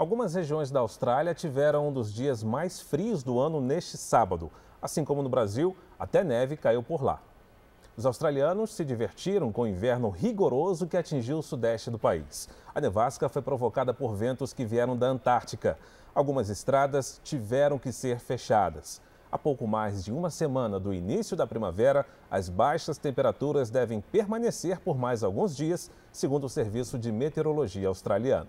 Algumas regiões da Austrália tiveram um dos dias mais frios do ano neste sábado. Assim como no Brasil, até neve caiu por lá. Os australianos se divertiram com o inverno rigoroso que atingiu o sudeste do país. A nevasca foi provocada por ventos que vieram da Antártica. Algumas estradas tiveram que ser fechadas. A pouco mais de uma semana do início da primavera, as baixas temperaturas devem permanecer por mais alguns dias, segundo o Serviço de Meteorologia Australiano.